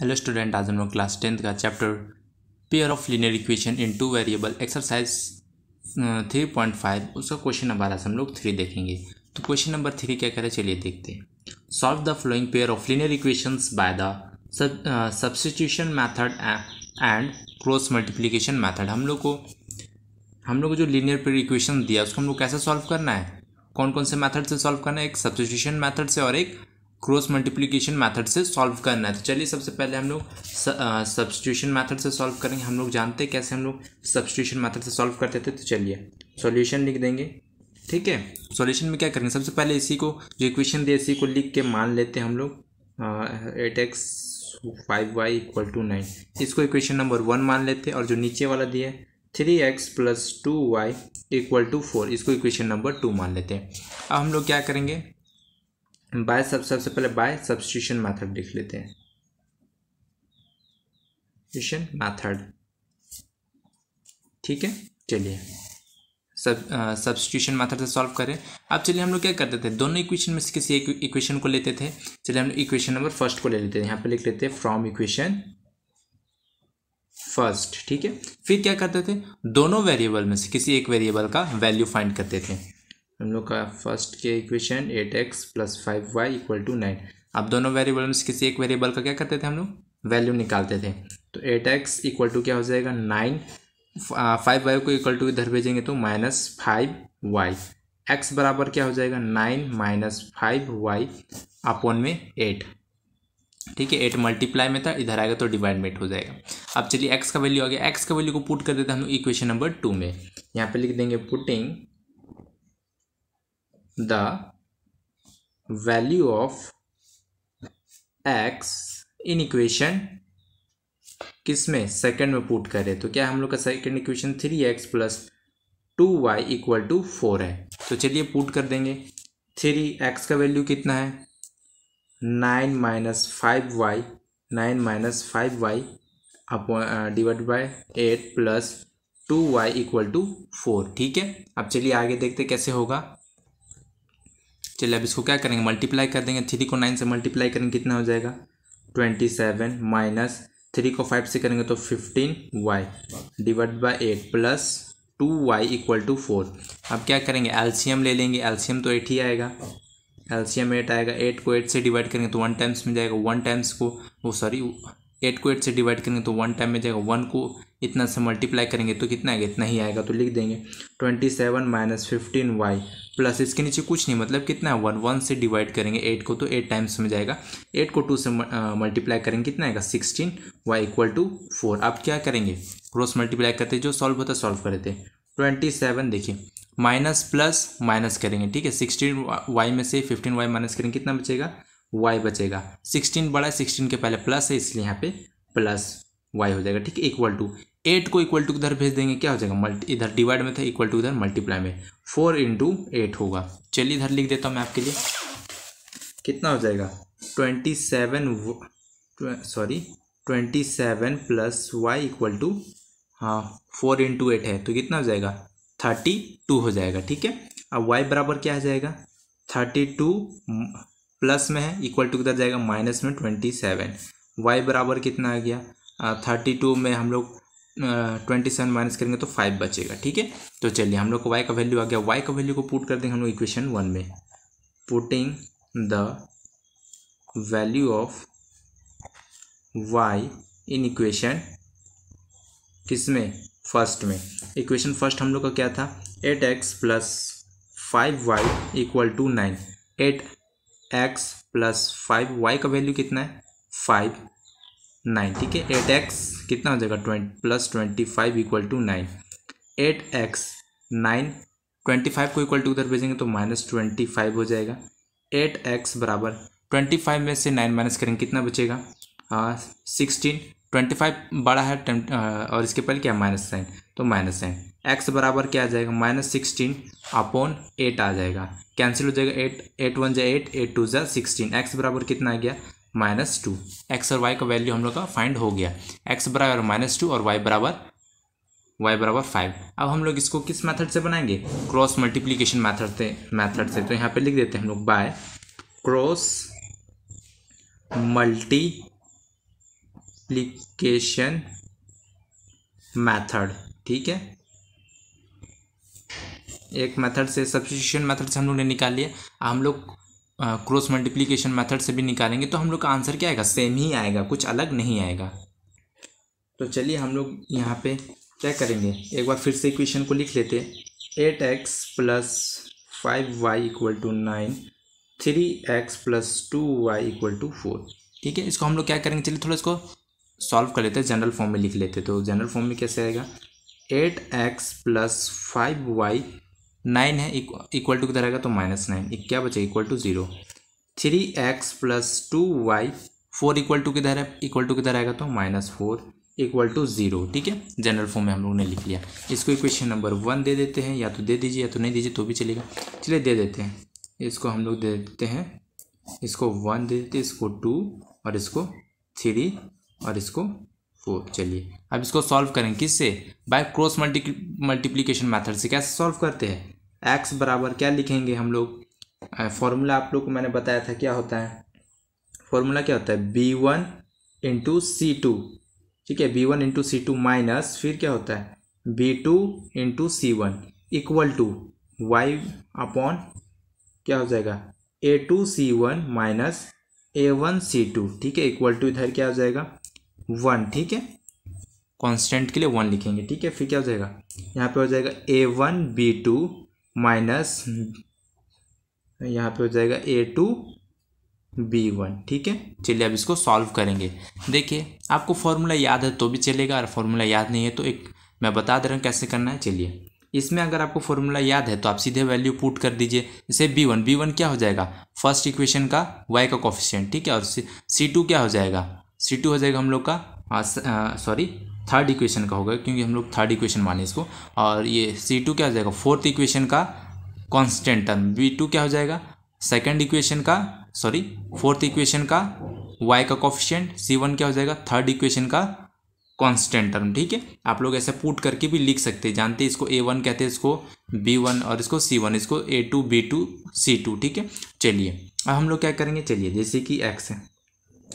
hello student आज हम लोग क्लास टेंथ का chapter pair of linear equation in two variable exercise three point five उसका question number आज हम लोग थ्री देखेंगे तो क्वेश्चन नंबर थ्री क्या कह रहे हैं चलिए देखते हैं solve the following pair of linear equations by the substitution method and cross multiplication method हम लोग को हम लोग को जो लीनियर पेयर इक्वेशन दिया उसको हम लोग कैसे सॉल्व करना है कौन कौन से मैथड से सॉल्व करना है एक सब्सटीट्यूशन मैथड से और एक क्रॉस मल्टीप्लिकेशन मेथड से सॉल्व करना है तो चलिए सबसे पहले हम लोग सब्सिट्यूशन मेथड से सॉल्व करेंगे हम लोग जानते हैं कैसे हम लोग सब्सिट्यूशन मैथड से सॉल्व करते थे तो चलिए सॉल्यूशन लिख देंगे ठीक है सॉल्यूशन में क्या करेंगे सबसे पहले इसी को जो इक्वेशन दिया इसी को लिख के मान लेते हैं हम लोग eight x five y equal to nine इसको इक्वेशन नंबर वन मान लेते हैं और जो नीचे वाला दिया है three x plus two y equal to four इसको इक्वेशन नंबर टू मान लेते हैं अब हम लोग क्या करेंगे बाय सब सबसे पहले बाय सब्सटीट्यूशन मेथड लिख लेते हैं सब्सटीट्यूशन मेथड ठीक है चलिए सब सब्सटीट्यूशन मेथड से सॉल्व करें अब चलिए हम लोग क्या करते थे दोनों इक्वेशन में से किसी एक इक्वेशन को लेते थे चलिए हम लोग इक्वेशन नंबर फर्स्ट को ले लेते हैं यहाँ पे लिख लेते हैं फ्रॉम इक्वेशन फर्स्ट ठीक है फिर क्या करते थे दोनों वेरिएबल में से किसी एक वेरिएबल का वैल्यू फाइंड करते थे हम लोग का फर्स्ट के equation eight x plus five y equal to nine अब दोनों वेरिएबल में किसी एक वेरिएबल का क्या करते थे हम लोग वैल्यू निकालते थे तो एट एक्स इक्वल टू क्या हो जाएगा नाइन फाइव वाई को इक्वल टू इधर भेजेंगे तो माइनस फाइव वाई एक्स बराबर क्या हो जाएगा नाइन माइनस फाइव वाई अपन में एट ठीक है एट मल्टीप्लाई में था इधर आएगा तो डिवाइड में हो जाएगा अब चलिए एक्स का वैल्यू आ गया एक्स का वैल्यू को पुट कर देते हैं हम लोग इक्वेशन नंबर टू में यहाँ पे लिख देंगे putting the value of x in equation किस में सेकेंड में पुट करें तो क्या हम लोग का second equation three x plus two y equal to four है तो चलिए पुट कर देंगे थ्री एक्स का वैल्यू कितना है nine minus five y nine minus five y upon divide by eight plus two y equal to four ठीक है अब चलिए आगे देखते कैसे होगा चलिए अब इसको क्या करेंगे मल्टीप्लाई कर देंगे थ्री को नाइन से मल्टीप्लाई करेंगे कितना हो जाएगा ट्वेंटी सेवन माइनस थ्री को फाइव से करेंगे तो fifteen y divide by eight plus two y equal to four अब क्या करेंगे एल्शियम ले लेंगे एल्शियम तो एट ही आएगा एल्शियम एट आएगा एट को एट से डिवाइड करेंगे तो वन टाइम्स में जाएगा वन टाइम्स को वो सॉरी एट को एट से डिवाइड करेंगे तो वन टाइम में जाएगा वन को इतना से मल्टीप्लाई करेंगे तो कितना आएगा इतना ही आएगा तो लिख देंगे twenty seven minus fifteen y plus इसके नीचे कुछ नहीं मतलब कितना है वन वन से डिवाइड करेंगे एट को तो एट टाइम्स में जाएगा एट को टू से मल्टीप्लाई करेंगे कितना आएगा sixteen y equal to four अब क्या करेंगे क्रॉस मल्टीप्लाई करते जो सॉल्व होता है सॉल्व कर देते ट्वेंटी सेवन देखिए माइनस प्लस माइनस करेंगे ठीक है सिक्सटीन वाई में से फिफ्टीन वाई माइनस करेंगे कितना बचेगा वाई बचेगा सिक्सटीन बड़ा है सिक्सटीन के पहले प्लस है इसलिए यहाँ पे प्लस वाई हो जाएगा ठीक है इक्वल टू एट को इक्वल टू इधर भेज देंगे क्या हो जाएगा मल्टी इधर डिवाइड में था इक्वल टू इधर मल्टीप्लाई में फोर इंटू एट होगा चलिए इधर लिख देता हूँ मैं आपके लिए कितना हो जाएगा twenty seven sorry twenty seven plus y equal to हाँ फोर इंटू एट है तो कितना हो जाएगा थर्टी टू हो जाएगा ठीक है अब वाई बराबर क्या आ जाएगा थर्टी टू प्लस में है इक्वल टू किधर जाएगा माइनस में ट्वेंटी सेवन वाई बराबर कितना आ गया थर्टी टू में हम लोग ट्वेंटी सेवन माइनस करेंगे तो फाइव बचेगा ठीक है तो चलिए हम लोग को वाई का वैल्यू आ गया वाई का वैल्यू को पुट कर देंगे हम लोग इक्वेशन वन में putting the value of y in equation किस में फर्स्ट में इक्वेशन फर्स्ट हम लोग का क्या था eight x plus five y equal to nine eight x plus five y का वैल्यू कितना है फाइव नाइन ठीक है एट एक्स कितना हो जाएगा twenty plus twenty five equal to nine eight x nine twenty five को इक्वल टू उधर भेजेंगे तो माइनस ट्वेंटी फाइव हो जाएगा एट एक्स बराबर ट्वेंटी फाइव में से नाइन माइनस करेंगे कितना बचेगा सिक्सटीन ट्वेंटी फाइव बड़ा है और इसके पहले क्या माइनस साइन तो माइनस साइन एक्स बराबर क्या आ जाएगा माइनस सिक्सटीन अपॉन एट आ जाएगा कैंसिल हो जाएगा एट एट वन जै एट एट टू जै सिक्सटीन एक्स बराबर कितना आ गया माइनस टू एक्स और वाई का वैल्यू हम लोग का फाइंड हो गया एक्स बराबर माइनस टू और वाई बराबर वाई बराबर फाइव अब हम लोग इसको किस मेथड से बनाएंगे क्रॉस मल्टीप्लीकेशन मैथड से मैथड से तो यहाँ पे लिख देते हैं हम लोग बाय क्रॉस मल्टीप्लीकेशन मैथड ठीक है एक मेथड से सब्सिट्यूशन मेथड से हम लोग ने निकाल लिया हम लोग क्रॉस मल्टीप्लिकेशन मेथड से भी निकालेंगे तो हम लोग का आंसर क्या आएगा सेम ही आएगा कुछ अलग नहीं आएगा तो चलिए हम लोग यहाँ पे क्या करेंगे एक बार फिर से इक्वेशन को लिख लेते eight x plus five y equal to nine three x plus two y equal to four ठीक है इसको हम लोग क्या करेंगे चलिए थोड़ा इसको सॉल्व कर लेते हैं जनरल फॉर्म में लिख लेते तो जनरल फॉर्म में कैसे आएगा eight x plus five y nine है इक्वल टू किधर आएगा तो माइनस नाइन क्या बचेगा equal to zero three x plus two y four equal to किधर है इक्वल टू किधर आएगा तो minus four equal to zero ठीक है जनरल फॉर्म में हम लोग ने लिख लिया इसको इक्वेशन नंबर वन दे देते हैं या तो दे दीजिए या तो नहीं दीजिए तो भी चलेगा चलिए दे देते हैं इसको हम लोग दे देते हैं इसको वन दे देते इसको टू और इसको थ्री और इसको इसको चलिए अब इसको सॉल्व करें किससे by cross multi multiplication method से कैसे सॉल्व करते हैं एक्स बराबर क्या लिखेंगे हम लोग फॉर्मूला आप लोग को मैंने बताया था क्या होता है फॉर्मूला क्या होता है b one into c two ठीक है b one into c two minus फिर क्या होता है b two into c one equal to y upon क्या हो जाएगा a two c one minus a one c two ठीक है इक्वल टू इधर क्या हो जाएगा वन ठीक है कांस्टेंट के लिए वन लिखेंगे ठीक है फिर क्या हो जाएगा यहाँ पे हो जाएगा a one B two minus यहाँ पे हो जाएगा ए टू बी वन ठीक है चलिए अब इसको सॉल्व करेंगे देखिए आपको फॉर्मूला याद है तो भी चलेगा और फॉर्मूला याद नहीं है तो एक मैं बता दे रहा हूँ कैसे करना है चलिए इसमें अगर आपको फॉर्मूला याद है तो आप सीधे वैल्यू पुट कर दीजिए जैसे बी वन बी वन क्या हो जाएगा फर्स्ट इक्वेशन का वाई का कॉफिशियंट ठीक है और सी टू क्या हो जाएगा सी टू हो जाएगा हम लोग का सॉरी थर्ड इक्वेशन का होगा क्योंकि हम लोग थर्ड इक्वेशन माने इसको और ये सी टू क्या हो जाएगा फोर्थ इक्वेशन का कॉन्स्टेंट टर्म बी टू क्या हो जाएगा सेकेंड इक्वेशन का सॉरी फोर्थ इक्वेशन का वाई का कॉफिशियंट सी वन क्या हो जाएगा थर्ड इक्वेशन का कॉन्स्टेंट टर्म ठीक है आप लोग ऐसे पुट करके भी लिख सकते हैं जानते हैं इसको ए वन कहते हैं इसको बी वन और इसको सी वन इसको a two b two c two ठीक है चलिए अब हम लोग क्या करेंगे चलिए जैसे कि एक्स है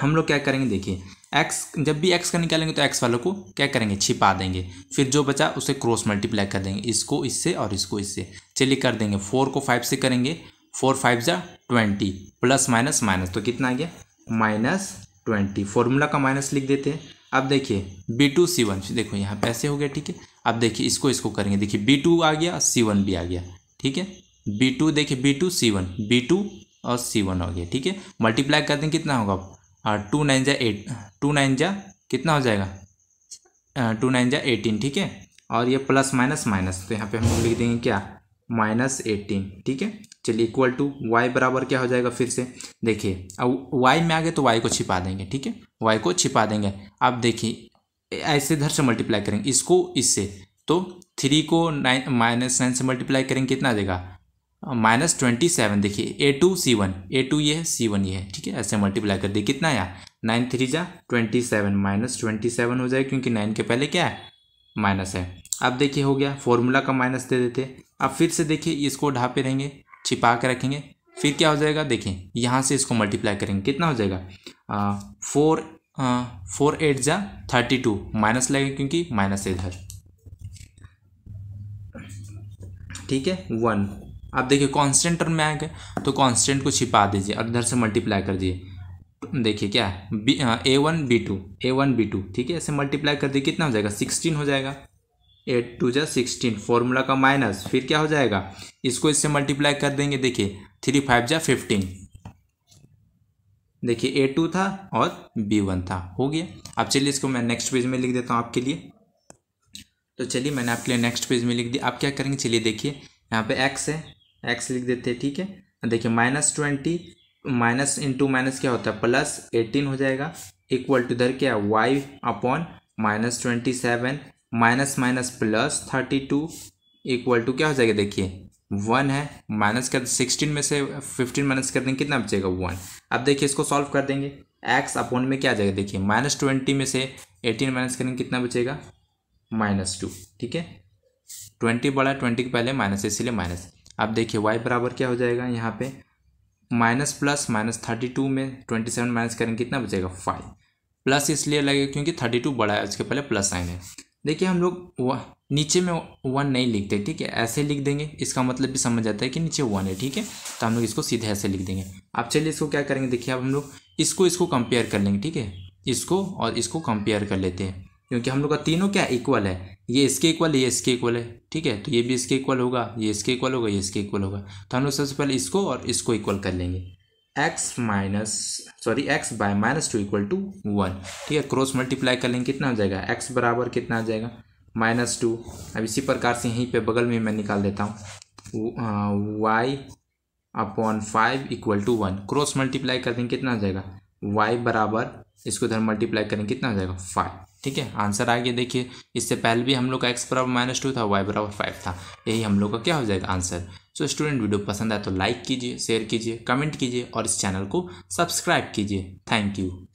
हम लोग क्या करेंगे देखिए एक्स जब भी एक्स का निकालेंगे तो एक्स वालों को क्या करेंगे छिपा देंगे फिर जो बचा उसे क्रॉस मल्टीप्लाई कर देंगे इसको इससे और इसको इससे चलिए कर देंगे फोर को फाइव से करेंगे फोर फाइव जा ट्वेंटी प्लस माइनस माइनस तो कितना आ गया माइनस ट्वेंटी फॉर्मूला का माइनस लिख देते हैं अब देखिए बी टू सी वन देखो यहाँ पैसे हो गया ठीक है अब देखिए इसको इसको करेंगे देखिए बी टू आ गया सी वन भी आ गया ठीक है बी टू देखिए b two c one B two और सी वन हो गया ठीक है मल्टीप्लाई कर देंगे कितना होगा और हाँ, टू नाइन जा एट टू नाइन जा कितना हो जाएगा टू नाइन जा एटीन ठीक है और ये प्लस माइनस माइनस तो यहाँ पे हम लिख देंगे क्या माइनस एटीन ठीक है चलिए इक्वल टू वाई बराबर क्या हो जाएगा फिर से देखिए अब वाई में आ गए तो वाई को छिपा देंगे ठीक है वाई को छिपा देंगे अब देखिए ऐसे इधर से मल्टीप्लाई करेंगे इसको इससे तो थ्री को नाइन माइनस नाइन से मल्टीप्लाई करेंगे कितना आ जाएगा माइनस ट्वेंटी सेवन देखिए a two c one a two ये है सी वन ये है ठीक है ऐसे मल्टीप्लाई कर दिए कितना यार नाइन थ्री जा twenty seven minus twenty seven हो जाएगा क्योंकि नाइन के पहले क्या है माइनस है अब देखिए हो गया फॉर्मूला का माइनस दे देते अब फिर से देखिए इसको ढापे रहेंगे छिपा के रखेंगे फिर क्या हो जाएगा देखिए यहाँ से इसको मल्टीप्लाई करेंगे कितना हो जाएगा फोर फोर एट जा थर्टी टू माइनस लगेगा क्योंकि माइनस इधर ठीक है वन आप देखिए कांस्टेंट टर्म में आ गए तो कांस्टेंट को छिपा दीजिए और इधर से मल्टीप्लाई कर दीजिए देखिए क्या B A one B two A one B two ठीक है ऐसे मल्टीप्लाई कर दिए कितना हो जाएगा सिक्सटीन हो जाएगा एट टू जै सिक्सटीन फॉर्मूला का माइनस फिर क्या हो जाएगा इसको इससे मल्टीप्लाई कर देंगे देखिए थ्री फाइव जा फिफ्टीन देखिए ए टू था और बी वन था हो गया अब चलिए इसको मैं नेक्स्ट पेज में लिख देता हूँ आपके लिए तो चलिए मैंने आपके लिए नेक्स्ट पेज में लिख दिया आप क्या करेंगे चलिए देखिए यहाँ पे एक्स है एक्स लिख देते हैं ठीक है देखिए minus twenty minus into minus क्या होता है प्लस एटीन हो जाएगा इक्वल टू इधर क्या Y upon minus twenty seven minus minus plus thirty two equal to क्या हो जाएगा देखिए वन है माइनस कर सिक्सटीन में से फिफ्टीन माइनस कर देंगे कितना बचेगा वन अब देखिए इसको सॉल्व कर देंगे एक्स अपॉन में क्या आ जाएगा देखिए माइनस ट्वेंटी में से एटीन माइनस करेंगे कितना बचेगा माइनस टू ठीक है ट्वेंटी बड़ा ट्वेंटी के पहले माइनस इसलिए माइनस अब देखिए वाई बराबर क्या हो जाएगा यहाँ पे minus plus minus thirty two में ट्वेंटी सेवन माइनस करेंगे कितना बचेगा फाइव प्लस इसलिए लगेगा क्योंकि थर्टी टू बड़ा है उसके पहले प्लस साइन है देखिए हम लोग नीचे में वन नहीं लिखते ठीक है ऐसे लिख देंगे इसका मतलब भी समझ आता है कि नीचे वन है ठीक है तो हम लोग इसको सीधे ऐसे लिख देंगे आप चलिए इसको क्या करेंगे देखिए अब हम लोग इसको इसको कंपेयर कर लेंगे ठीक है इसको और इसको कंपेयर कर लेते हैं क्योंकि हम लोग का तीनों क्या इक्वल है ये इसके इक्वल ये इसके इक्वल है ठीक है तो ये भी इसके इक्वल होगा ये इसके इक्वल होगा ये इसके इक्वल होगा तो हम लोग सबसे पहले इसको और इसको इक्वल कर लेंगे X minus sorry X by minus two equal to one ठीक है क्रॉस मल्टीप्लाई कर लेंगे कितना हो जाएगा एक्स बराबर कितना आ जाएगा माइनस टू अब इसी प्रकार से यहीं पे बगल में मैं निकाल देता हूँ Y upon five equal to one cross multiply कर देंगे कितना आ जाएगा वाई बराबर इसको इधर मल्टीप्लाई करें कितना आ जाएगा फाइव ठीक है आंसर आ गया देखिए इससे पहले भी हम लोग का एक्स बराबर माइनस टू था वाई बराबर फाइव था यही हम लोग का क्या हो जाएगा answer so so, student video पसंद आए तो लाइक कीजिए शेयर कीजिए कमेंट कीजिए और इस चैनल को सब्सक्राइब कीजिए थैंक यू